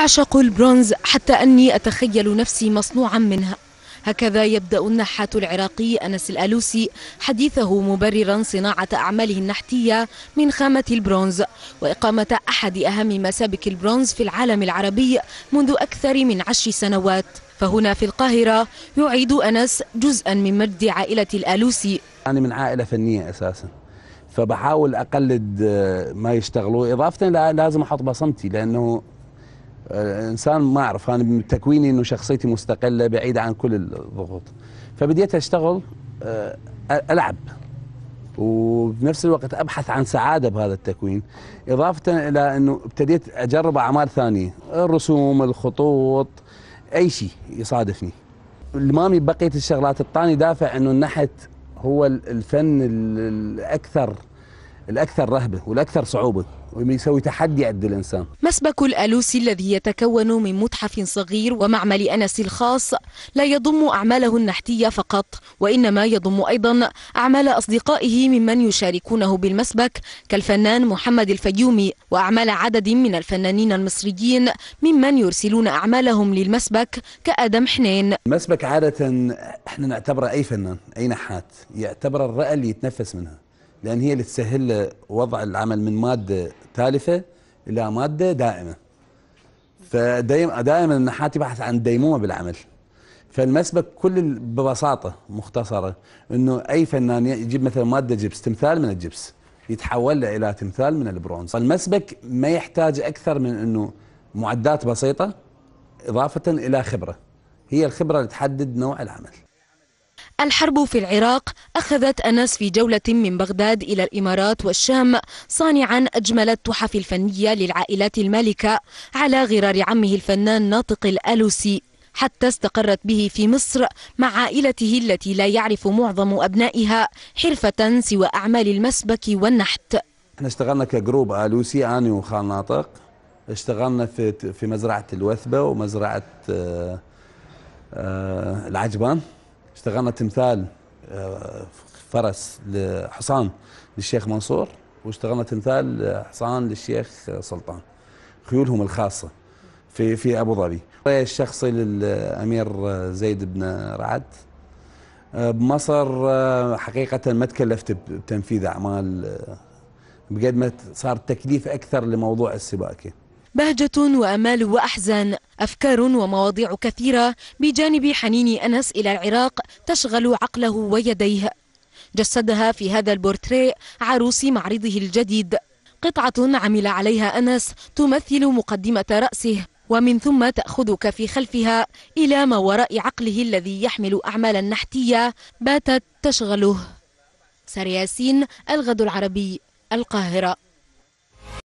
أعشق البرونز حتى أني أتخيل نفسي مصنوعا منها هكذا يبدأ النحات العراقي أنس الألوسي حديثه مبررا صناعة أعماله النحتية من خامة البرونز وإقامة أحد أهم مسابك البرونز في العالم العربي منذ أكثر من عشر سنوات فهنا في القاهرة يعيد أنس جزءا من مجد عائلة الألوسي أنا من عائلة فنية أساساً فبحاول اقلد آه، ما يشتغلوا اضافه لازم احط بصمتي لانه انسان ما اعرف انا من تكويني انه شخصيتي مستقله بعيده عن كل الضغوط فبديت اشتغل آه، العب وبنفس الوقت ابحث عن سعاده بهذا التكوين اضافه الى انه ابتديت اجرب اعمال ثانيه الرسوم الخطوط اي شيء يصادفني المامي بقيه الشغلات الثانيه دافع انه النحت هو الفن الاكثر الاكثر رهبه والاكثر صعوبه ويسوي تحدي قد الانسان مسبك الالوسي الذي يتكون من متحف صغير ومعمل انس الخاص لا يضم اعماله النحتيه فقط وانما يضم ايضا اعمال اصدقائه ممن يشاركونه بالمسبك كالفنان محمد الفيومي واعمال عدد من الفنانين المصريين ممن يرسلون اعمالهم للمسبك كادم حنين المسبك عاده احنا نعتبره اي فنان اي نحات يعتبر الرئه اللي يتنفس منها لان هي اللي تسهل له وضع العمل من ماده تالفه الى ماده دائمه فدائما دائما النحات يبحث عن ديمومه بالعمل فالمسبك كل ببساطه مختصره انه اي فنان يجيب مثلا ماده جبس تمثال من الجبس يتحول له الى تمثال من البرونز المسبك ما يحتاج اكثر من انه معدات بسيطه اضافه الى خبره هي الخبره اللي تحدد نوع العمل الحرب في العراق أخذت أنس في جولة من بغداد إلى الإمارات والشام صانعا أجمل التحف الفنية للعائلات المالكة على غرار عمه الفنان ناطق الألوسي حتى استقرت به في مصر مع عائلته التي لا يعرف معظم أبنائها حرفة سوى أعمال المسبك والنحت احنا اشتغلنا كجروب ألوسي أنا وخال ناطق اشتغلنا في في مزرعة الوثبة ومزرعة آه، آه، العجبان اشتغلنا تمثال آه، فرس لحصان للشيخ منصور واشتغلنا تمثال حصان للشيخ سلطان خيولهم الخاصه في في ابو ظبي الشخصي للامير زيد بن رعد آه، بمصر آه، حقيقه ما تكلفت بتنفيذ اعمال بقد ما صار تكليف اكثر لموضوع السباكه بهجة وأمال وأحزان أفكار ومواضيع كثيرة بجانب حنين أنس إلى العراق تشغل عقله ويديه جسدها في هذا البورتريه عروس معرضه الجديد قطعة عمل عليها أنس تمثل مقدمة رأسه ومن ثم تأخذك في خلفها إلى ما وراء عقله الذي يحمل أعمالا نحتية باتت تشغله سرياسين الغد العربي القاهرة